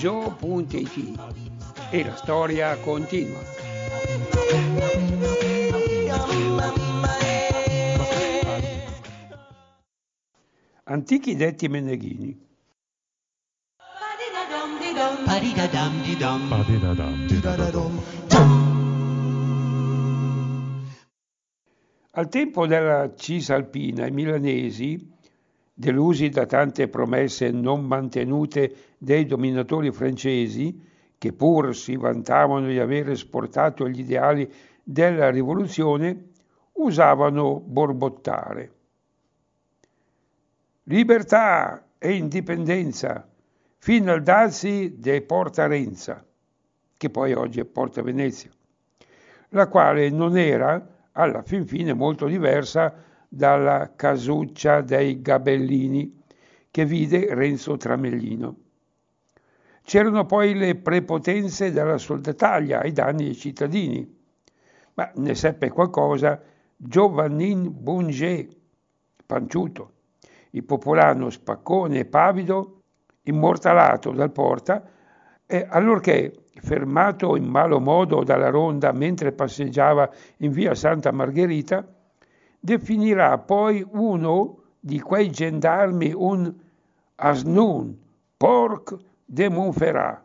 joe.it e la storia continua. Antichi detti meneghini. Al tempo della Cisalpina i milanesi delusi da tante promesse non mantenute dei dominatori francesi, che pur si vantavano di aver esportato gli ideali della rivoluzione, usavano borbottare. Libertà e indipendenza, fino al dazi de Porta Renza, che poi oggi è Porta Venezia, la quale non era, alla fin fine, molto diversa dalla casuccia dei Gabellini che vide Renzo Tramellino. C'erano poi le prepotenze della soldataglia ai danni dei cittadini, ma ne seppe qualcosa Giovannin Bunge, panciuto, il popolano spaccone e pavido, immortalato dal porta, e allorché, fermato in malo modo dalla ronda mentre passeggiava in via Santa Margherita, definirà poi uno di quei gendarmi un asnun, porc de Monferrat,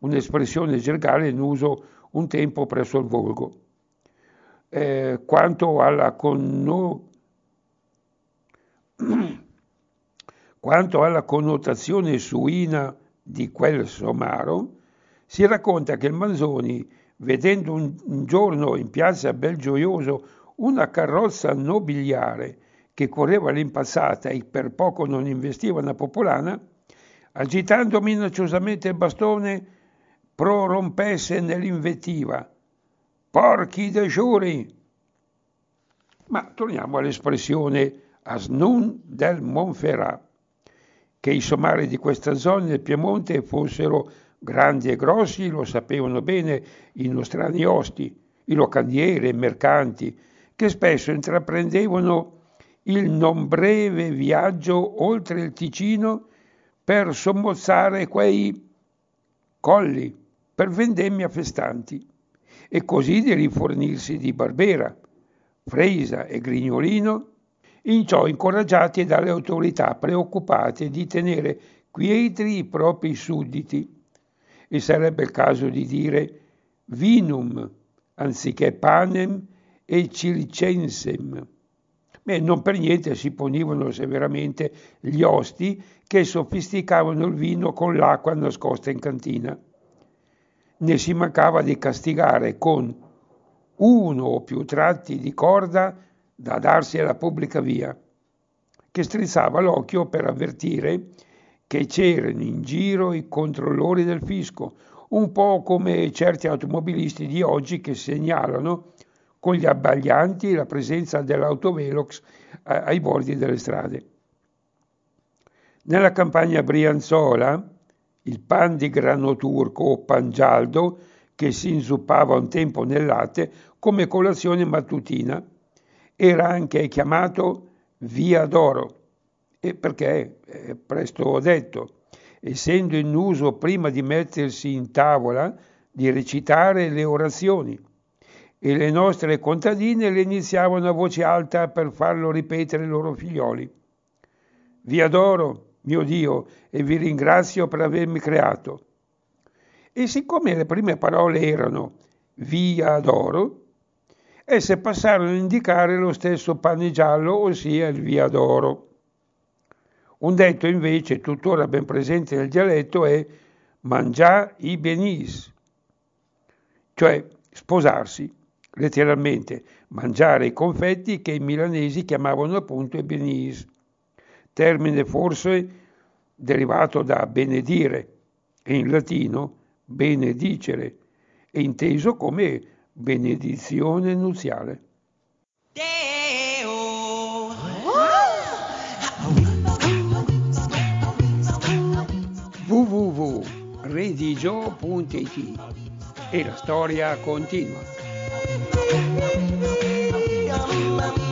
un'espressione gergale in uso un tempo presso il volgo. Eh, quanto alla conno... Quanto alla connotazione suina di quel somaro, si racconta che Manzoni, vedendo un giorno in piazza Belgioioso una carrozza nobiliare che correva all'impazzata e per poco non investiva una popolana, agitando minacciosamente il bastone, prorompesse nell'invettiva. Porchi de giuri! Ma torniamo all'espressione asnun del Monferrat, che i somari di questa zona del Piemonte fossero grandi e grossi, lo sapevano bene i nostrani osti, i locandieri, i mercanti, che spesso intraprendevano il non breve viaggio oltre il Ticino per sommozzare quei colli per vendemmia festanti e così di rifornirsi di Barbera, Fresa e Grignolino, in ciò incoraggiati dalle autorità preoccupate di tenere quietri i propri sudditi e sarebbe il caso di dire vinum anziché panem e i Beh, non per niente si punivano severamente gli osti che sofisticavano il vino con l'acqua nascosta in cantina. Ne si mancava di castigare con uno o più tratti di corda da darsi alla pubblica via, che strizzava l'occhio per avvertire che c'erano in giro i controllori del fisco, un po' come certi automobilisti di oggi che segnalano con gli abbaglianti e la presenza dell'autovelox eh, ai bordi delle strade. Nella campagna brianzola, il pan di grano turco o pan pangialdo, che si inzuppava un tempo nel latte come colazione mattutina, era anche chiamato via d'oro, e perché, è presto detto, essendo in uso prima di mettersi in tavola di recitare le orazioni e le nostre contadine le iniziavano a voce alta per farlo ripetere ai loro figlioli. Vi adoro, mio Dio, e vi ringrazio per avermi creato. E siccome le prime parole erano vi adoro, esse passarono a indicare lo stesso pane giallo, ossia il via d'oro. Un detto invece, tuttora ben presente nel dialetto, è mangià i benis, cioè sposarsi letteralmente mangiare i confetti che i milanesi chiamavano appunto ebenis, termine forse derivato da benedire, e in latino benedicere, e inteso come benedizione nuziale. www.redigio.it e la storia continua. Bam, bam,